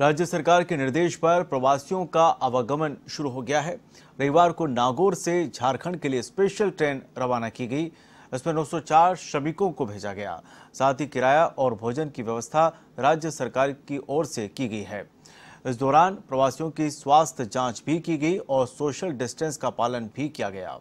राज्य सरकार के निर्देश पर प्रवासियों का आवागमन शुरू हो गया है रविवार को नागौर से झारखंड के लिए स्पेशल ट्रेन रवाना की गई इसमें 904 श्रमिकों को भेजा गया साथ ही किराया और भोजन की व्यवस्था राज्य सरकार की ओर से की गई है इस दौरान प्रवासियों की स्वास्थ्य जांच भी की गई और सोशल डिस्टेंस का पालन भी किया गया